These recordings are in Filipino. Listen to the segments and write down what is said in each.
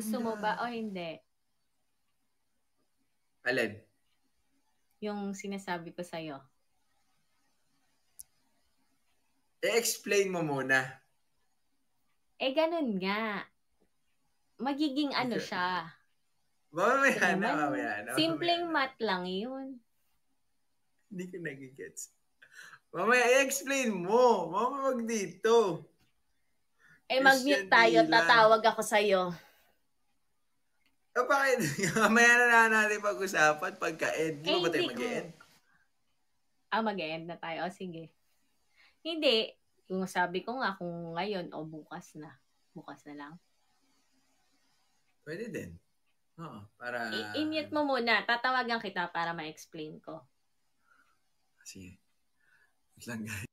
Gusto mo ba o hindi? Alin? Yung sinasabi ko sa'yo. I-explain mo muna. Eh, ganun nga. Magiging ano okay. siya. Mamaya na, mamaya na. Simpleng mat lang yun. Hindi ko nagigets. Mamaya, i-explain mo. Mamaya mag dito. Eh, mag-mute tayo. Tatawag ako sa'yo. O oh, bakit? Mamaya ano na lang natin pag-usapan pagka-end. Di ba ba tayo mag-end? Ah, mag-end na tayo. O, ah, sige. Hindi. Yung sabi ko nga kung ngayon o bukas na. Bukas na lang. Pwede din. Oo, para... I- i-mute mo muna. Tatawagan kita para ma-explain ko. Sige. Wait lang, guys.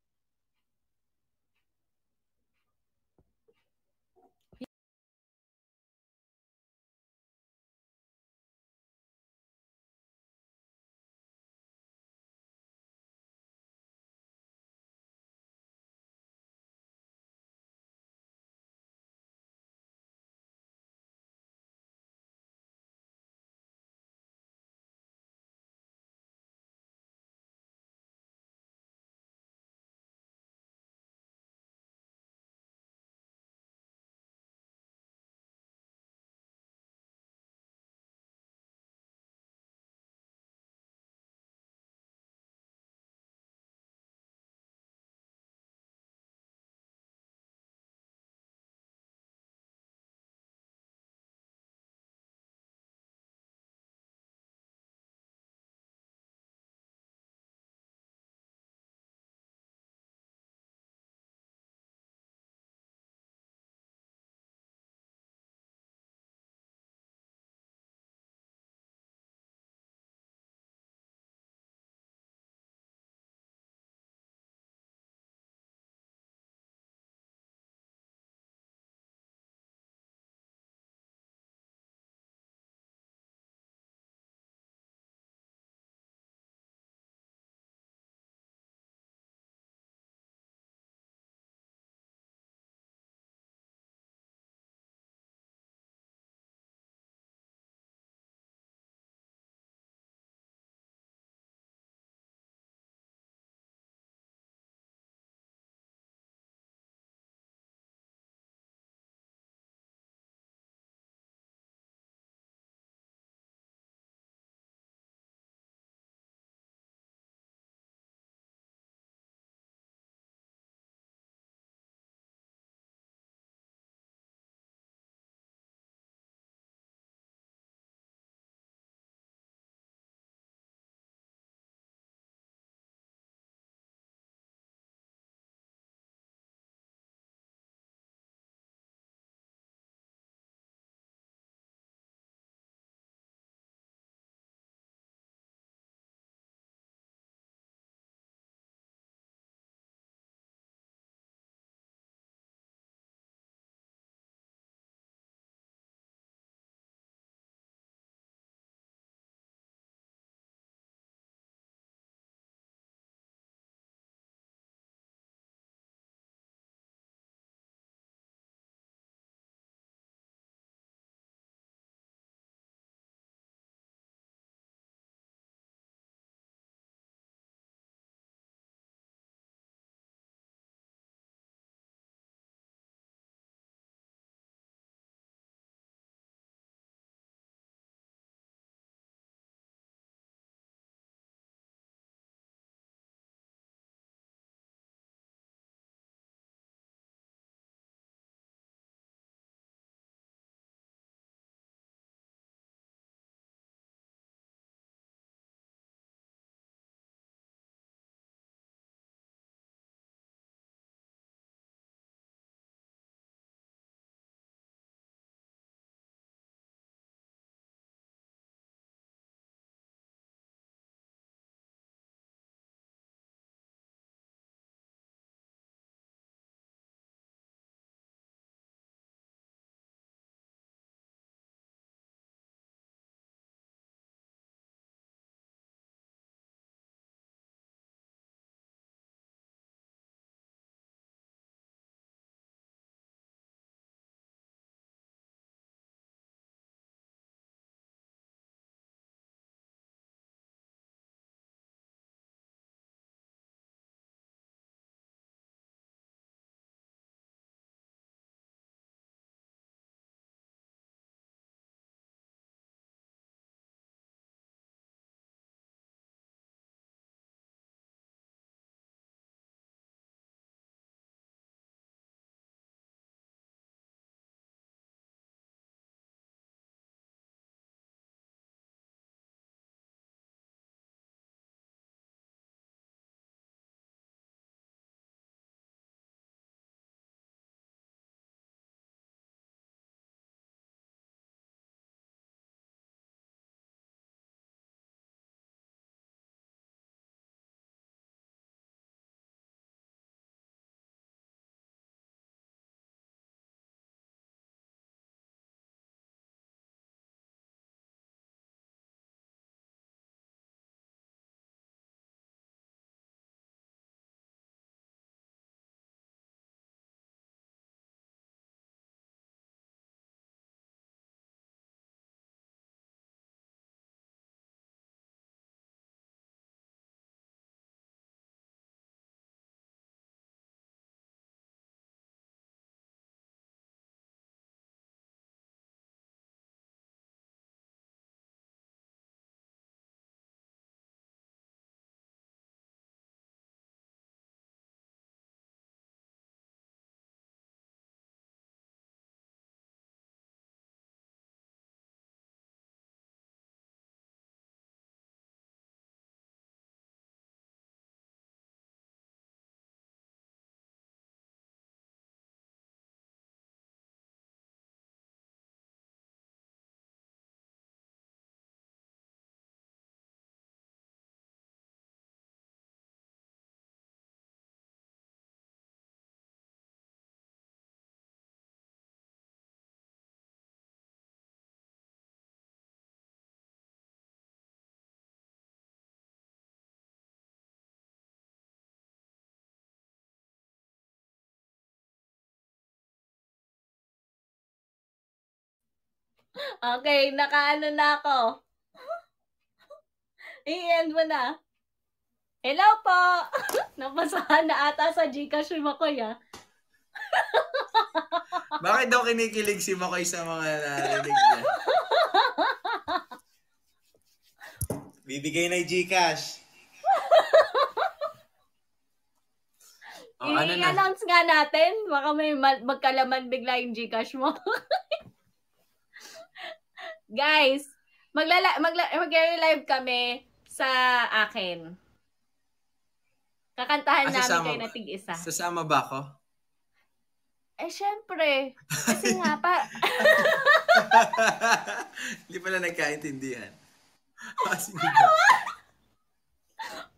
Okay, nakaano na ako. I-end mo na. Hello po! Napasahan na ata sa Gcash si Makoy ah. Bakit daw kinikilig si Makoy sa mga narinig niya? Bibigay na yung Gcash. oh, ano I-announce na? nga natin. Baka may magkalaman bigla yung Gcash mo. guys, maglala magla eh, mag-live kami sa akin. Kakantahan ah, namin kayo na tig-isa. Sasama ba ako? Eh, syempre. Kasi nga pa... Hindi pala nagkaintindihan. Ah, sige.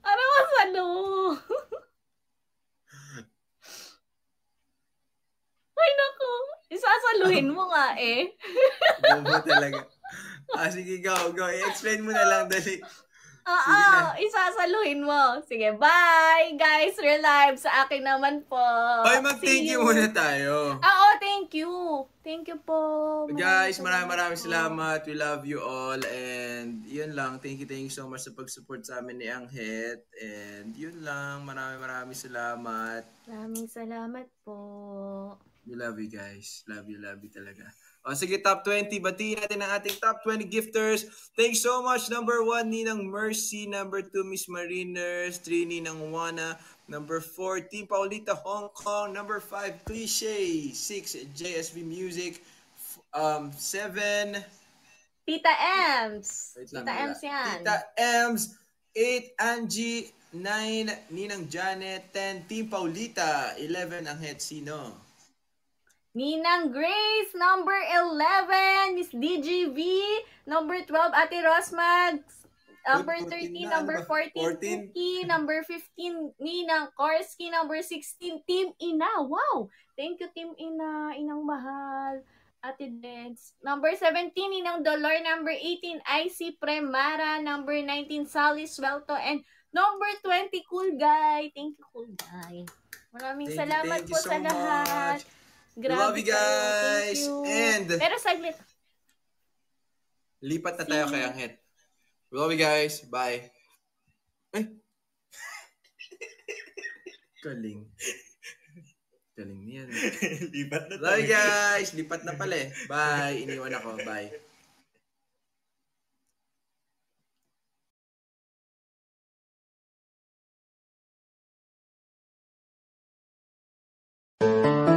Parang masano. Ano ano? Ay, naku. Isasaluhin mo nga eh. Bobo talaga. Ah, sige, go, go. I-explain mo na lang, dali. Oo, isasaluhin mo. Sige, bye! Guys, we're live sa akin naman po. Bye, mag-thank you. you muna tayo. Oo, thank you. Thank you po. Guys, maraming maraming salamat. We love you all. And yun lang, thank you, thank you so much sa pag-support sa amin ni Anghet. And yun lang, maraming maraming salamat. Maraming salamat po. We love you guys. Love you, love you talaga. Oh, sige, top 20. Batiin natin ang ating top 20 gifters. Thanks so much. Number 1, Ninang Mercy. Number 2, Miss Mariners. 3, Ninang Juana. Number 4, Team Paulita Hong Kong. Number 5, Cliche. 6, JSV Music. Um, 7, Tita Ems. Tita Ems yan. Tita Ems. 8, Angie. 9, Ninang Janet. 10, Team Paulita. 11, ang Sino? Ninang Grace, number 11, Miss DGV, number 12, Ate Rosmag, number 13, number 14, 14. Cookie, number 15, Ninang Korsky, number 16, Team Ina. Wow! Thank you, Team Ina. Inang mahal. Ate Deds. Number 17, Ninang Dolor. Number 18, IC Premara. Number 19, Sally Swelto. And number 20, Cool Guy. Thank you, Cool Guy. Maraming thank salamat you, thank po so sa much. lahat. Grabe Love you guys! You. And... Pero saglit. Lipat na tayo kay Angit. Love you guys. Bye. Eh. Kaling. Galing niya. Lipat na Love you guys! Lipat na pala eh. Bye. Iniwan ako. Bye. Thank you.